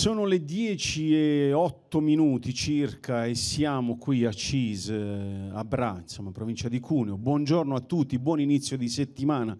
Sono le 10 e 8 minuti circa e siamo qui a Cise, eh, a Bra, insomma, provincia di Cuneo. Buongiorno a tutti, buon inizio di settimana.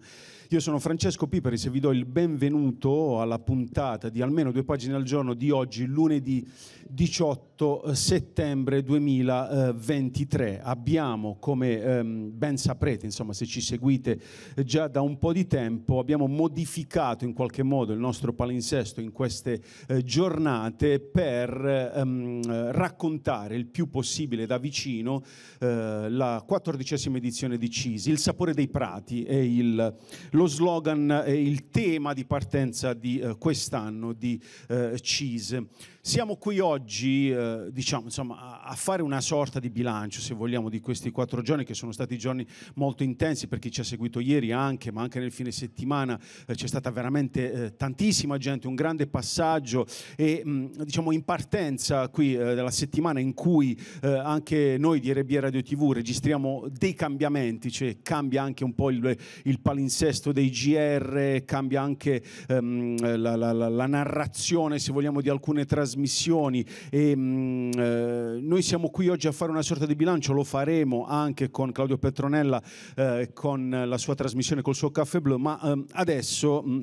Io sono Francesco Piperis e vi do il benvenuto alla puntata di almeno due pagine al giorno di oggi, lunedì 18 eh, settembre 2023. Abbiamo, come ehm, ben saprete, insomma, se ci seguite eh, già da un po' di tempo, abbiamo modificato in qualche modo il nostro palinsesto in queste eh, giornate per ehm, raccontare il più possibile da vicino la quattordicesima edizione di Cisi, il sapore dei prati e il lo slogan e eh, il tema di partenza di eh, quest'anno di eh, CISE. Siamo qui oggi diciamo, insomma, a fare una sorta di bilancio, se vogliamo, di questi quattro giorni che sono stati giorni molto intensi per chi ci ha seguito ieri anche, ma anche nel fine settimana c'è stata veramente tantissima gente, un grande passaggio e mm, diciamo, in partenza qui della settimana in cui anche noi di RB Radio TV registriamo dei cambiamenti, cioè cambia anche un po' il, il palinsesto appunto dei GR, cambia anche ehm, la, la, la, narrazione, se vogliamo, di alcune trasmissioni. E, mh, mm, eh, noi siamo qui oggi a fare una sorta di bilancio, lo faremo anche con Claudio Petronella, eh, con la sua trasmissione, col suo Caffè Blu, ma ehm, adesso... Mh, mm,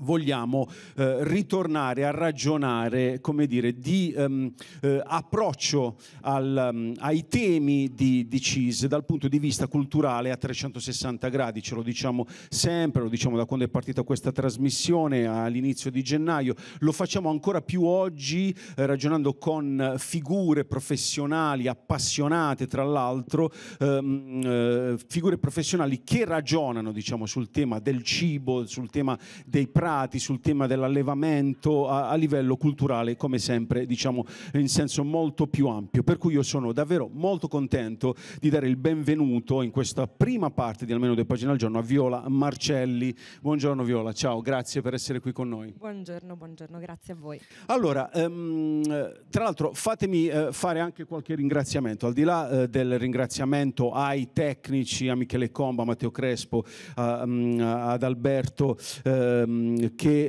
vogliamo eh, ritornare a ragionare, come dire, di ehm, eh, approccio al, um, ai temi di, di CIS dal punto di vista culturale a 360 gradi, ce lo diciamo sempre, lo diciamo da quando è partita questa trasmissione all'inizio di gennaio, lo facciamo ancora più oggi eh, ragionando con figure professionali appassionate, tra l'altro, ehm, eh, figure professionali che ragionano, diciamo, sul tema del cibo, sul tema dei pranzi preparati sul tema dell'allevamento a, a, livello culturale, come sempre, diciamo in senso molto più ampio. Per cui io sono davvero molto contento di dare il benvenuto in questa prima parte di almeno due pagine al giorno a Viola Marcelli. Buongiorno Viola, ciao, grazie per essere qui con noi. Buongiorno, buongiorno, grazie a voi. Allora, ehm, tra l'altro fatemi eh, fare anche qualche ringraziamento, al di là eh, del ringraziamento ai tecnici, a Michele Comba, a Matteo Crespo, a, mm, ad Alberto ehm, che,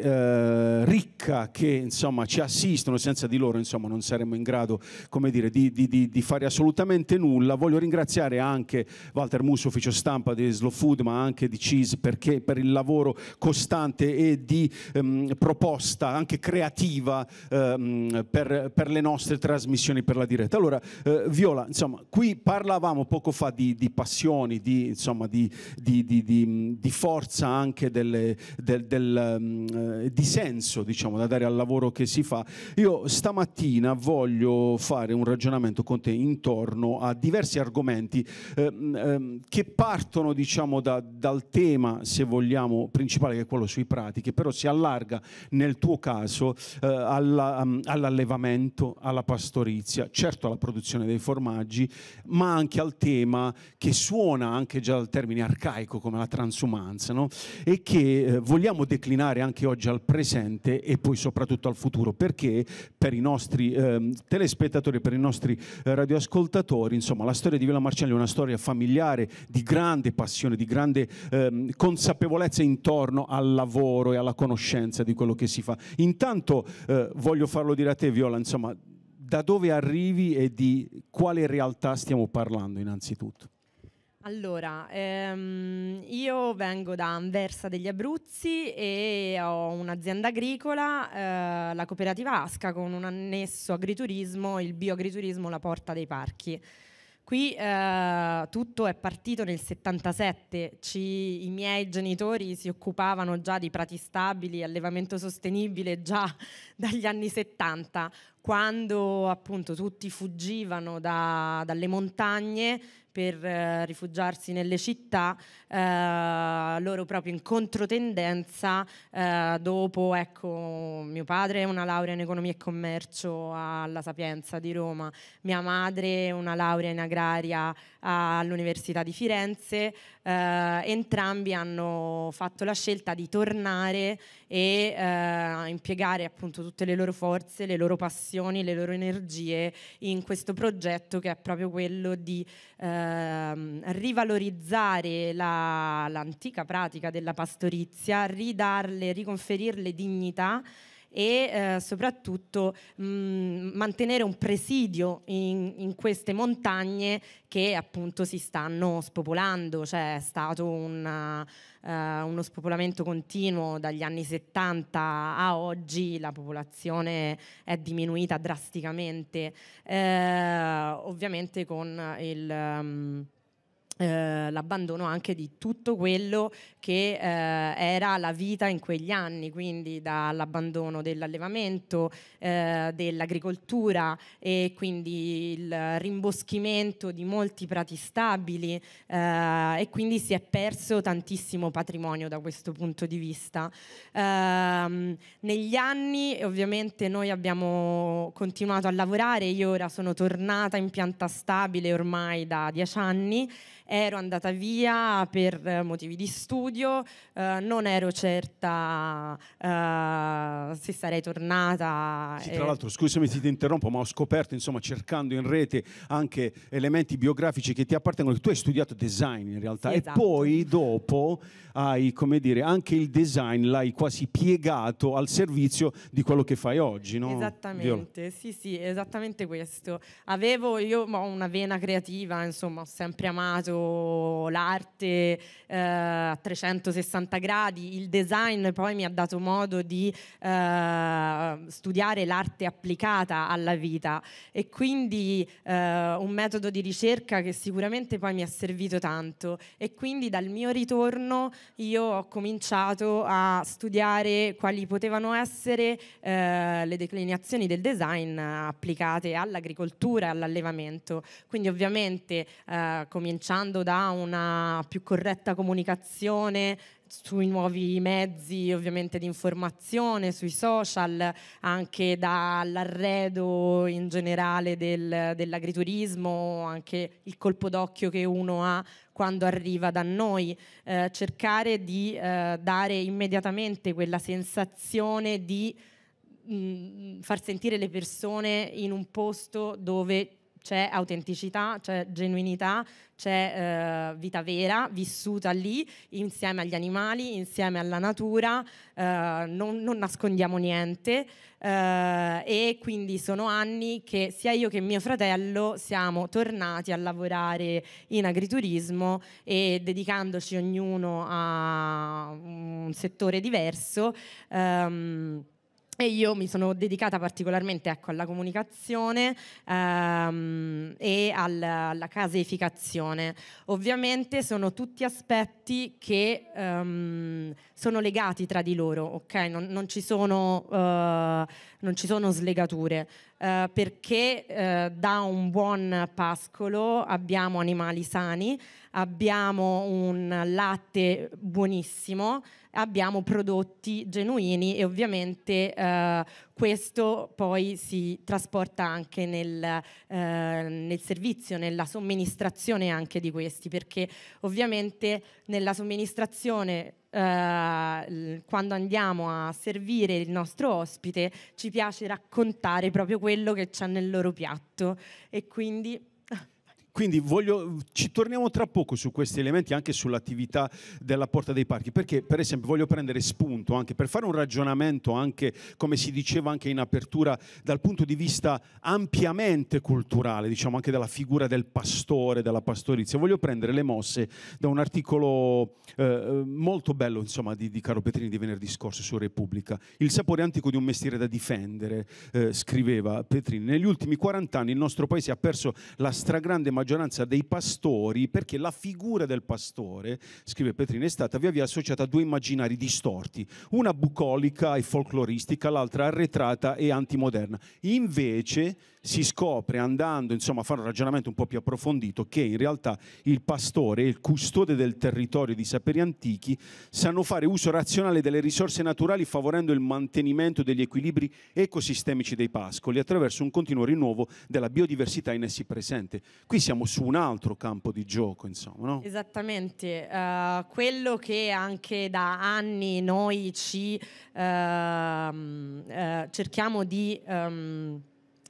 eh, ricca che insomma, ci assistono, senza di loro insomma, non saremmo in grado come dire, di, di, di, fare assolutamente nulla. Voglio ringraziare anche Walter Musso, ufficio stampa di Slow Food, ma anche di CIS perché, per il lavoro costante e di ehm, proposta anche creativa ehm, per, per, le nostre trasmissioni per la diretta. Allora, eh, Viola, insomma, qui parlavamo poco fa di, di passioni, di, insomma, di, di forza anche delle, del, del Ehm, eh, di senso diciamo, da dare al lavoro che si fa. Io stamattina voglio fare un ragionamento con te intorno a diversi argomenti eh, che partono diciamo, da, dal tema, se vogliamo, principale che è quello sui prati, che però si allarga nel tuo caso eh, alla, um, all'allevamento, alla pastorizia, certo alla produzione dei formaggi, ma anche al tema che suona anche già dal termine arcaico come la transumanza no? e che eh, vogliamo declinare guardare anche oggi al presente e poi soprattutto al futuro, perché per i nostri eh, telespettatori, per i nostri eh, radioascoltatori, insomma, la storia di Villa Marcelli è una storia familiare di grande passione, di grande eh, consapevolezza intorno al lavoro e alla conoscenza di quello che si fa. Intanto eh, voglio farlo dire a te, Viola, insomma, da dove arrivi e di quale realtà stiamo parlando innanzitutto? Allora, ehm, io vengo da Anversa degli Abruzzi e ho un'azienda agricola, eh, la cooperativa Asca, con un annesso agriturismo, il bioagriturismo La Porta dei Parchi. Qui eh, tutto è partito nel 77, Ci, i miei genitori si occupavano già di prati stabili, allevamento sostenibile già dagli anni 70, quando appunto tutti fuggivano da, dalle montagne per eh, rifugiarsi nelle città, eh, loro proprio in controtendenza, eh, dopo ecco, mio padre una laurea in economia e commercio alla Sapienza di Roma, mia madre una laurea in agraria all'Università di Firenze, eh, entrambi hanno fatto la scelta di tornare e eh, impiegare appunto tutte le loro forze, le loro passioni, le loro energie in questo progetto che è proprio quello di eh, ehm, rivalorizzare la, l'antica pratica della pastorizia, ridarle, riconferirle dignità e eh, soprattutto mh, mantenere un presidio in, in, queste montagne che appunto si stanno spopolando, cioè è stato una, eh, uno spopolamento continuo dagli anni 70 a oggi, la popolazione è diminuita drasticamente, eh, ovviamente con il... Um, eh, l'abbandono anche di tutto quello che eh, era la vita in quegli anni, quindi dall'abbandono dell'allevamento, eh, dell'agricoltura e quindi il rimboschimento di molti prati stabili eh, e quindi si è perso tantissimo patrimonio da questo punto di vista. Ehm, negli anni ovviamente noi abbiamo continuato a lavorare, io ora sono tornata in pianta stabile ormai da dieci anni ero andata via per eh, motivi di studio, eh, non ero certa eh, se sarei tornata. Sì, eh. tra l'altro, scusami se ti interrompo, ma ho scoperto, insomma, cercando in rete anche elementi biografici che ti appartengono, tu hai studiato design in realtà sì, esatto. e poi dopo hai, come dire, anche il design l'hai quasi piegato al servizio di quello che fai oggi, no? Esattamente, Viola. sì, sì, esattamente questo. Avevo, io ho una vena creativa, insomma, ho sempre amato l'arte eh, a 360 gradi, il design poi mi ha dato modo di eh, studiare l'arte applicata alla vita e quindi eh, un metodo di ricerca che sicuramente poi mi ha servito tanto e quindi dal mio ritorno io ho cominciato a studiare quali potevano essere eh, le declinazioni del design applicate all'agricoltura e all'allevamento. Quindi ovviamente eh, cominciando passando da una più corretta comunicazione sui nuovi mezzi ovviamente di informazione, sui social, anche dall'arredo in generale del, dell'agriturismo, anche il colpo d'occhio che uno ha quando arriva da noi, eh, cercare di eh, dare immediatamente quella sensazione di mh, mm, far sentire le persone in un posto dove c'è autenticità, c'è genuinità, c'è eh, vita vera vissuta lì insieme agli animali, insieme alla natura, eh, non, non, nascondiamo niente eh, e quindi sono anni che sia io che mio fratello siamo tornati a lavorare in agriturismo e dedicandoci ognuno a un settore diverso. Ehm, e io mi sono dedicata particolarmente ecco, alla comunicazione ehm, e alla, alla, caseificazione. Ovviamente sono tutti aspetti che ehm, sono legati tra di loro, ok? Non, non, ci, sono, eh, non ci, sono, slegature. Eh, perché eh, da un buon pascolo abbiamo animali sani, abbiamo un latte buonissimo, abbiamo prodotti genuini e ovviamente eh, questo poi si trasporta anche nel, eh, nel, servizio, nella somministrazione anche di questi, perché ovviamente nella somministrazione eh, quando andiamo a servire il nostro ospite ci piace raccontare proprio quello che c'è nel loro piatto e quindi quindi voglio, ci torniamo tra poco su questi elementi, anche sull'attività della Porta dei Parchi, perché per esempio voglio prendere spunto anche per fare un ragionamento, anche come si diceva anche in apertura, dal punto di vista ampiamente culturale, diciamo anche della figura del pastore, della pastorizia. Voglio prendere le mosse da un articolo eh, molto bello insomma, di, di, Caro Petrini di venerdì scorso su Repubblica, Il sapore antico di un mestiere da difendere, eh, scriveva Petrini. Negli ultimi 40 anni il nostro paese ha perso la stragrande maggioranza maggioranza dei pastori perché la figura del pastore, scrive Petrino, è stata via via associata a due immaginari distorti, una bucolica e folcloristica, l'altra arretrata e antimoderna. Invece si scopre andando insomma, a fare un ragionamento un po' più approfondito che in realtà il pastore e il custode del territorio di saperi antichi sanno fare uso razionale delle risorse naturali favorendo il mantenimento degli equilibri ecosistemici dei pascoli attraverso un continuo rinnovo della biodiversità in essi presente. Qui siamo su un altro campo di gioco, insomma. No? Esattamente, uh, quello che anche da anni noi ci uh, uh, cerchiamo di... Um,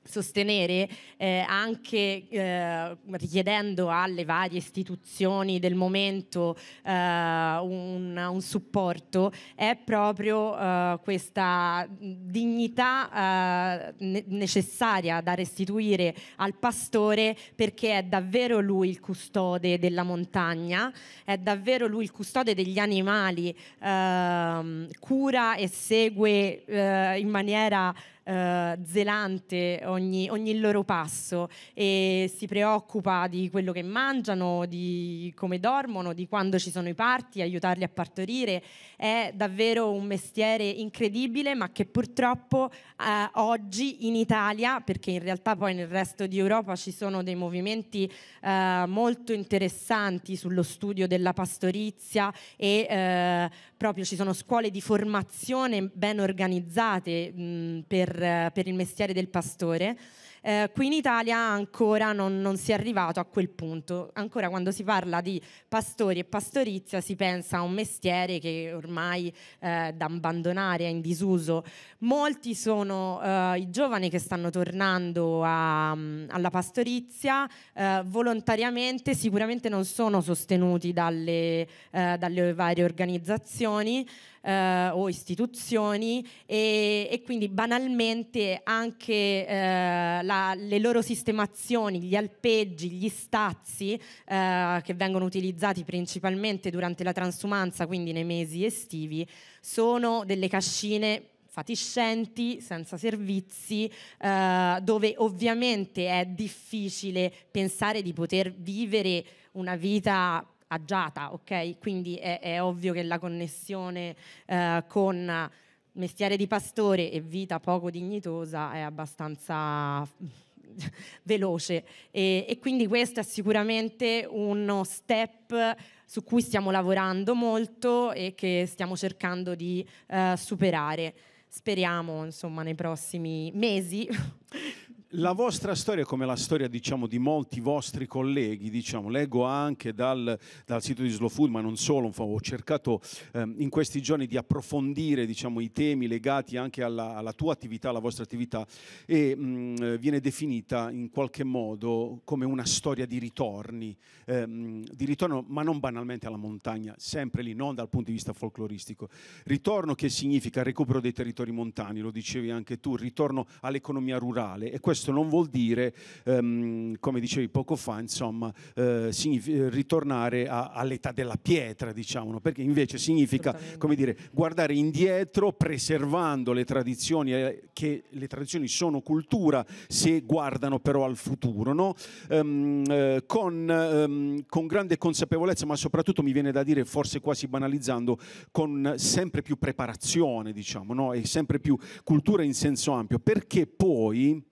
sostenere eh, anche eh, richiedendo alle varie istituzioni del momento eh, un, un, supporto è proprio eh, questa dignità eh, ne- necessaria da restituire al pastore perché è davvero lui il custode della montagna, è davvero lui il custode degli animali, ehm, cura e segue eh, in maniera eh, zelante ogni, ogni, loro passo e si preoccupa di quello che mangiano, di come dormono, di quando ci sono i parti, aiutarli a partorire. È davvero un mestiere incredibile ma che purtroppo eh, oggi in Italia, perché in realtà poi nel resto di Europa ci sono dei movimenti eh, molto interessanti sullo studio della pastorizia e eh, proprio ci sono scuole di formazione ben organizzate mh, per per, eh, per il mestiere del pastore. Eh, qui in Italia ancora non, non, si è arrivato a quel punto, ancora quando si parla di pastori e pastorizia si pensa a un mestiere che ormai eh, da abbandonare, è in disuso. Molti sono eh, i giovani che stanno tornando a, mm, alla pastorizia eh, volontariamente, sicuramente non sono sostenuti dalle, eh, dalle varie organizzazioni eh, o istituzioni e, e, quindi banalmente anche eh, la, le loro sistemazioni, gli alpeggi, gli stazzi eh, che vengono utilizzati principalmente durante la transumanza, quindi nei mesi estivi, sono delle cascine fatiscenti, senza servizi, eh, dove ovviamente è difficile pensare di poter vivere una vita agiata, ok? Quindi è, è ovvio che la connessione eh, con mestiere di pastore e vita poco dignitosa è abbastanza veloce e, e, quindi questo è sicuramente uno step su cui stiamo lavorando molto e che stiamo cercando di eh, superare. Speriamo, insomma, nei prossimi mesi La vostra storia, come la storia diciamo, di molti vostri colleghi, diciamo, leggo anche dal, dal, sito di Slow Food, ma non solo, ho cercato eh, in questi giorni di approfondire diciamo, i temi legati anche alla, alla, tua attività, alla vostra attività, e mh, mm, viene definita in qualche modo come una storia di ritorni, ehm, di ritorno ma non banalmente alla montagna, sempre lì, non dal punto di vista folcloristico. Ritorno che significa recupero dei territori montani, lo dicevi anche tu, ritorno all'economia rurale e questo questo non vuol dire, ehm, come dicevi poco fa, insomma, eh, eh ritornare a, all'età della pietra, diciamo, perché invece significa come dire, guardare indietro preservando le tradizioni, eh, che le tradizioni sono cultura se guardano però al futuro, no? ehm, eh, con, ehm, con grande consapevolezza, ma soprattutto mi viene da dire, forse quasi banalizzando, con sempre più preparazione, diciamo, no? e sempre più cultura in senso ampio, perché poi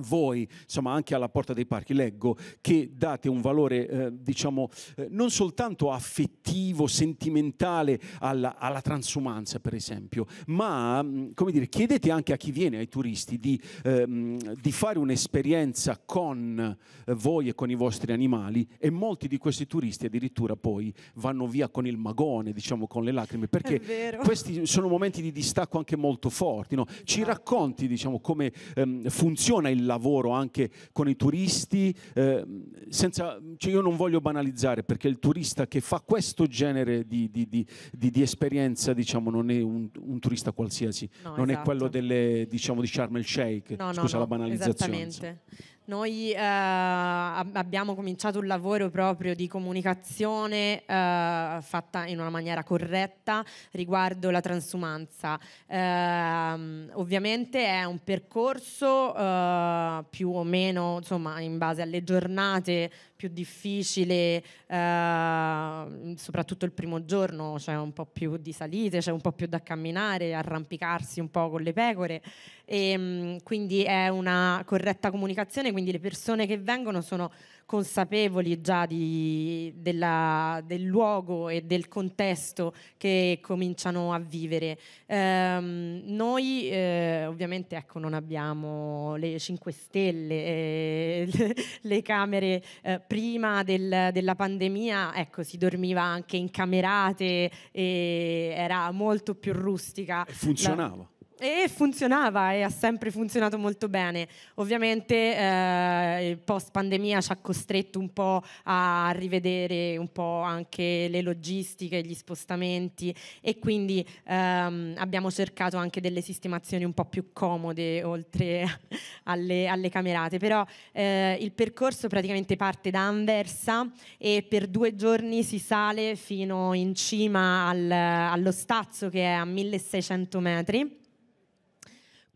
voi, insomma, anche alla porta dei parchi, leggo che date un valore, eh, diciamo, eh, non soltanto affettivo, sentimentale alla, alla, transumanza, per esempio, ma, mm, come dire, chiedete anche a chi viene, ai turisti, di, ehm, di fare un'esperienza con eh, voi e con i vostri animali e molti di questi turisti addirittura poi vanno via con il magone, diciamo, con le lacrime, perché questi sono momenti di distacco anche molto forti, no? Ci esatto. racconti, diciamo, come ehm, funziona il lavoro anche con i turisti, eh, senza, cioè io non voglio banalizzare perché il turista che fa questo genere di, di, di, di esperienza diciamo, non è un, un turista qualsiasi, no, non esatto. è quello esatto. delle, diciamo, di Sharm el Sheikh, no, scusa no, la banalizzazione. Esattamente. Noi eh, abbiamo cominciato un lavoro proprio di comunicazione eh, fatta in una maniera corretta riguardo la transumanza. Eh, ovviamente è un percorso eh, più o meno, insomma, in base alle giornate più difficile, eh, soprattutto il primo giorno c'è cioè un po' più di salite, c'è cioè un po' più da camminare, arrampicarsi un po' con le pecore e ehm, quindi è una corretta comunicazione, quindi le persone che vengono sono consapevoli già di, della, del luogo e del contesto che cominciano a vivere. Ehm, noi eh, ovviamente ecco, non abbiamo le 5 stelle, eh, le, le, camere eh, prima del, della pandemia, ecco, si dormiva anche in camerate e era molto più rustica. E funzionava. La, e funzionava e ha sempre funzionato molto bene. Ovviamente eh, il post pandemia ci ha costretto un po' a rivedere un po' anche le logistiche, gli spostamenti e quindi ehm, abbiamo cercato anche delle sistemazioni un po' più comode oltre alle, alle camerate. Però eh, il percorso praticamente parte da Anversa e per due giorni si sale fino in cima al, allo stazzo che è a 1600 metri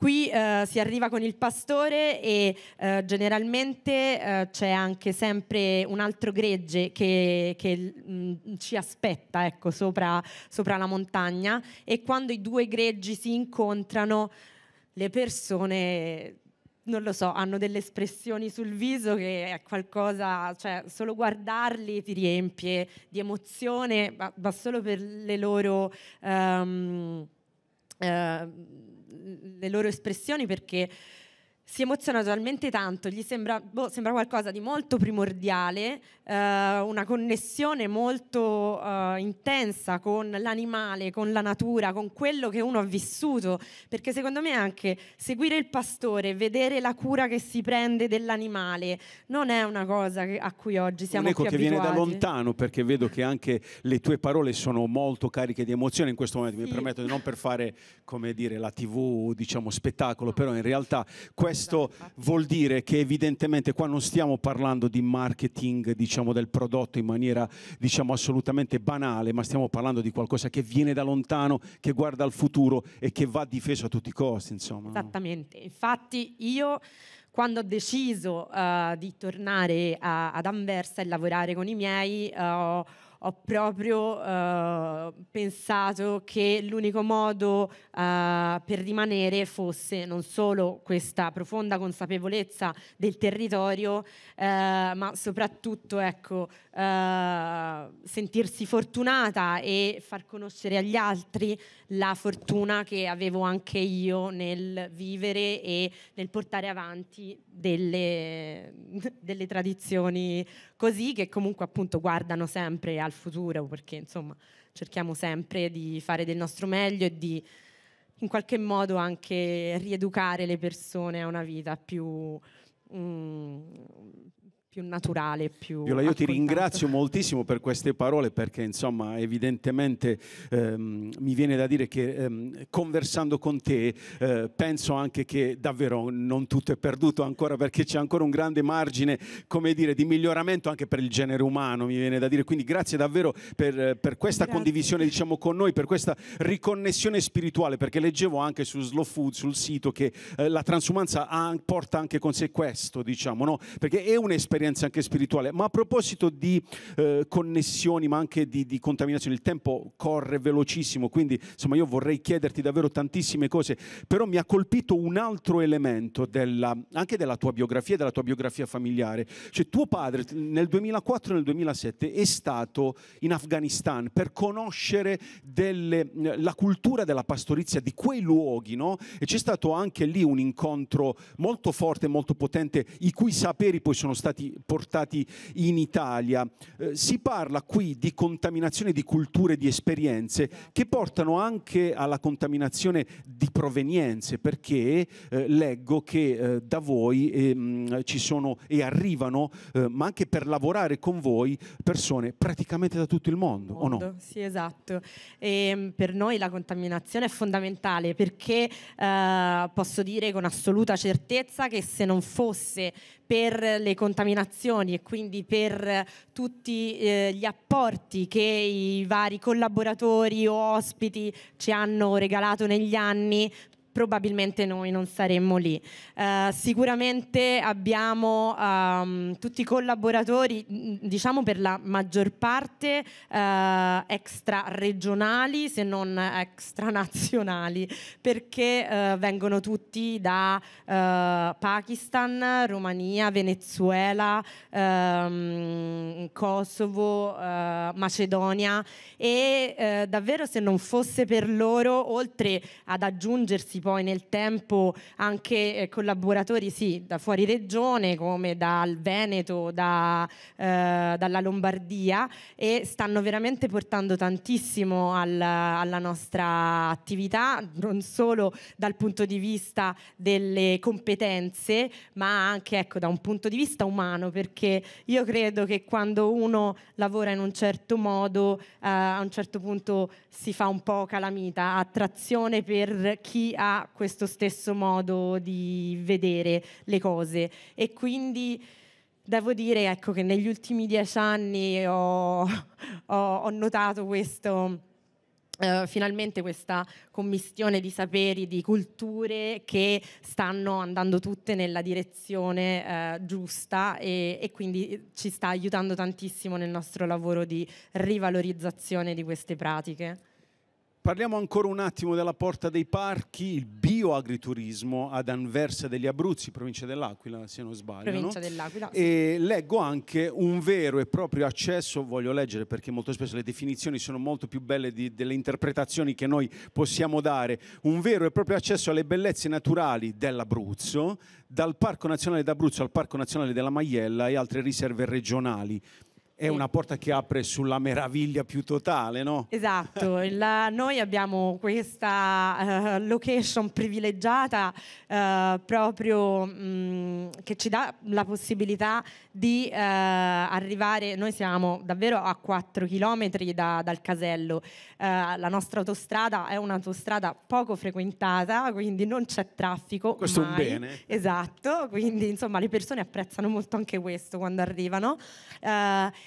Qui eh, si arriva con il pastore e eh, generalmente eh, c'è anche sempre un altro gregge che, che mh, mm, ci aspetta ecco, sopra, sopra la montagna e quando i due greggi si incontrano le persone non lo so, hanno delle espressioni sul viso che è qualcosa, cioè solo guardarli ti riempie di emozione, ma, ma solo per le loro... Um, uh, le loro espressioni perché si emoziona talmente tanto, gli sembra, boh, sembra qualcosa di molto primordiale, eh, una connessione molto eh, intensa con l'animale, con la natura, con quello che uno ha vissuto, perché secondo me anche seguire il pastore, vedere la cura che si prende dell'animale, non è una cosa che, a cui oggi siamo un più abituati. che viene da lontano, perché vedo che anche le tue parole sono molto cariche di emozione in questo momento, sì. mi permetto di non per fare, come dire, la tv, diciamo, spettacolo, però in realtà questo questo esatto, vuol dire che evidentemente qua non stiamo parlando di marketing diciamo, del prodotto in maniera diciamo, assolutamente banale, ma stiamo parlando di qualcosa che viene da lontano, che guarda al futuro e che va difeso a tutti i costi. Insomma, Esattamente, no? infatti io quando ho deciso uh, di tornare a, ad Anversa e lavorare con i miei... Uh, ho proprio eh, pensato che l'unico modo eh, per rimanere fosse non solo questa profonda consapevolezza del territorio, eh, ma soprattutto ecco, eh, sentirsi fortunata e far conoscere agli altri la fortuna che avevo anche io nel vivere e nel portare avanti delle, delle tradizioni così che comunque appunto guardano sempre al al futuro, perché insomma cerchiamo sempre di fare del nostro meglio e di in qualche modo anche rieducare le persone a una vita più, mh, mm, più naturale, più... Viola, io ti ringrazio moltissimo per queste parole perché insomma evidentemente ehm, mi viene da dire che ehm, conversando con te eh, penso anche che davvero non tutto è perduto ancora perché c'è ancora un grande margine, come dire, di miglioramento anche per il genere umano, mi viene da dire. Quindi grazie davvero per, per questa grazie. condivisione diciamo con noi, per questa riconnessione spirituale perché leggevo anche su Slow Food, sul sito, che eh, la transumanza ha, porta anche con sé questo, diciamo, no? perché è un'esperienza un'esperienza anche spirituale. Ma a proposito di eh, connessioni, ma anche di, di, contaminazione, il tempo corre velocissimo, quindi insomma io vorrei chiederti davvero tantissime cose, però mi ha colpito un altro elemento della, anche della tua biografia, della tua biografia familiare. Cioè tuo padre nel 2004 e nel 2007 è stato in Afghanistan per conoscere delle, la cultura della pastorizia di quei luoghi, no? E c'è stato anche lì un incontro molto forte, molto potente, i cui saperi poi sono stati portati, in Italia. Eh, si parla qui di contaminazione di culture, di esperienze che portano anche alla contaminazione di provenienze, perché eh, leggo che eh, da voi ehm, ci sono e arrivano, eh, ma anche per lavorare con voi, persone praticamente da tutto il mondo, mondo o no? Sì, esatto. E ehm, per noi la contaminazione è fondamentale perché eh, posso dire con assoluta certezza che se non fosse per le contaminazioni e quindi per eh, tutti eh, gli apporti che i vari collaboratori o ospiti ci hanno regalato negli anni probabilmente noi non saremmo lì. Uh, sicuramente abbiamo um, tutti i collaboratori, diciamo per la maggior parte uh, extra-regionali se non extranazionali, perché uh, vengono tutti da Pakistan, Romania, Venezuela, um, Kosovo, Macedonia e davvero se non fosse per loro, oltre ad aggiungersi poi nel tempo anche eh, collaboratori sì, da fuori regione come dal Veneto, da, eh, dalla Lombardia e stanno veramente portando tantissimo al, alla nostra attività, non solo dal punto di vista delle competenze, ma anche ecco, da un punto di vista umano, perché io credo che quando uno lavora in un certo modo, eh, a un certo punto si fa un po' calamita, attrazione per chi ha questo stesso modo di vedere le cose e quindi devo dire ecco, che negli ultimi dieci anni ho, ho, ho notato questo... Uh, finalmente questa commissione di saperi, di culture che stanno andando tutte nella direzione uh, giusta e, e, quindi ci sta aiutando tantissimo nel nostro lavoro di rivalorizzazione di queste pratiche. Parliamo ancora un attimo della Porta dei Parchi, il bioagriturismo ad Anversa degli Abruzzi, provincia dell'Aquila, se non sbaglio. Provincia no? dell'Aquila. E leggo anche un vero e proprio accesso, voglio leggere perché molto spesso le definizioni sono molto più belle di, delle interpretazioni che noi possiamo dare, un vero e proprio accesso alle bellezze naturali dell'Abruzzo, dal Parco Nazionale d'Abruzzo al Parco Nazionale della Maiella e altre riserve regionali. È una porta che apre sulla meraviglia più totale, no? Esatto, la, noi abbiamo questa uh, location privilegiata uh, proprio um, che ci dà la possibilità di uh, arrivare, noi siamo davvero a 4 km da, dal casello, la nostra autostrada è un'autostrada poco frequentata, quindi non c'è traffico. Questo mai. è un bene. Esatto, quindi insomma le persone apprezzano molto anche questo quando arrivano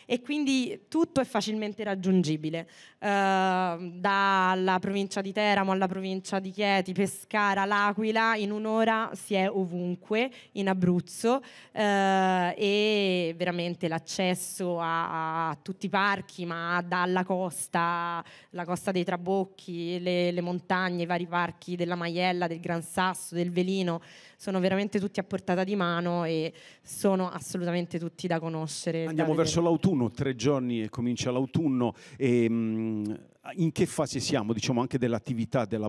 e quindi tutto è facilmente raggiungibile, uh, dalla provincia di Teramo alla provincia di Chieti, Pescara, L'Aquila, in un'ora si è ovunque in Abruzzo uh, e veramente l'accesso a, a, tutti i parchi, ma dalla costa, la costa dei Trabocchi, le, le montagne, i vari parchi della Maiella, del Gran Sasso, del Velino, sono veramente tutti a portata di mano e sono assolutamente tutti da conoscere. Andiamo da verso l'autunno, tre giorni e comincia l'autunno. E, mh, mm, Ah, in che fase siamo diciamo, anche dell'attività della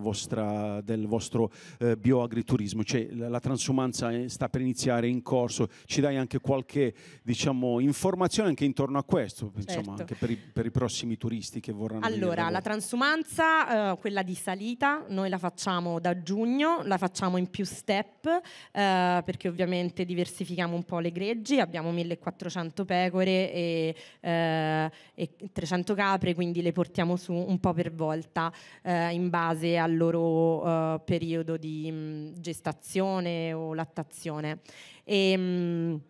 del vostro eh, bioagriturismo? Cioè, la, la transumanza eh, sta per iniziare in corso, ci dai anche qualche diciamo, informazione anche intorno a questo, certo. insomma, anche per i, per i, prossimi turisti che vorranno... Allora, la transumanza, eh, quella di salita, noi la facciamo da giugno, la facciamo in più step, eh, perché ovviamente diversifichiamo un po' le greggi, abbiamo 1400 pecore e, eh, e 300 capre, quindi le portiamo su un po' per volta eh, in base al loro eh, periodo di mh, mm, gestazione o lattazione. E, ehm, mh,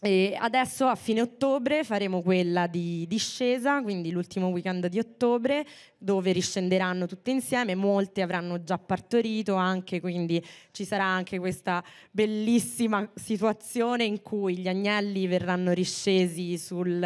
e adesso a fine ottobre faremo quella di discesa, quindi l'ultimo weekend di ottobre, dove riscenderanno tutte insieme, molte avranno già partorito anche, quindi ci sarà anche questa bellissima situazione in cui gli agnelli verranno riscesi sul,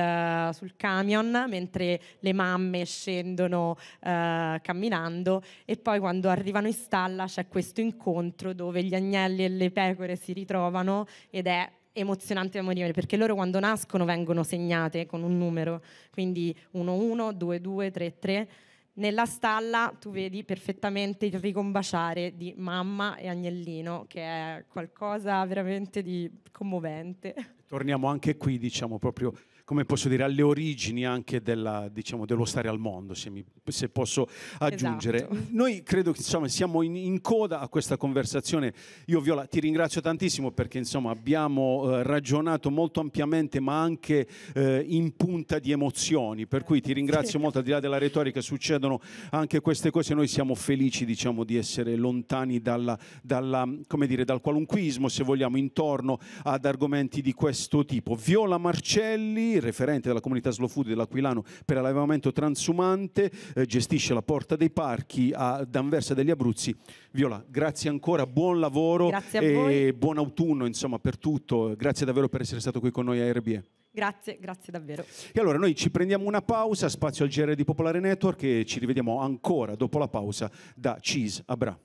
sul camion mentre le mamme scendono eh, camminando e poi quando arrivano in stalla c'è questo incontro dove gli agnelli e le pecore si ritrovano ed è emozionante da morire perché loro quando nascono vengono segnate con un numero, quindi 11, 22, 33. Nella stalla tu vedi perfettamente il ricombaciare di mamma e agnellino, che è qualcosa veramente di commovente. Torniamo anche qui, diciamo, proprio come posso dire, alle origini anche della, diciamo, dello stare al mondo, se, mi, se posso aggiungere. Esatto. Noi credo che insomma, siamo in, in, coda a questa conversazione. Io Viola ti ringrazio tantissimo perché insomma, abbiamo eh, ragionato molto ampiamente ma anche eh, in punta di emozioni, per cui ti ringrazio molto, al di là della retorica succedono anche queste cose, noi siamo felici diciamo, di essere lontani dalla, dalla, dire, dal qualunquismo, se vogliamo, intorno ad argomenti di questo tipo. Viola Marcelli, referente della comunità Slow Food dell'Aquilano per l'allevamento transumante, eh, gestisce la Porta dei Parchi ad Anversa degli Abruzzi. Viola, grazie ancora, buon lavoro e buon autunno insomma, per tutto. Grazie davvero per essere stato qui con noi a RBE. Grazie, grazie davvero. E allora noi ci prendiamo una pausa, spazio al GR di Popolare Network e ci rivediamo ancora dopo la pausa da Cheese a Bra.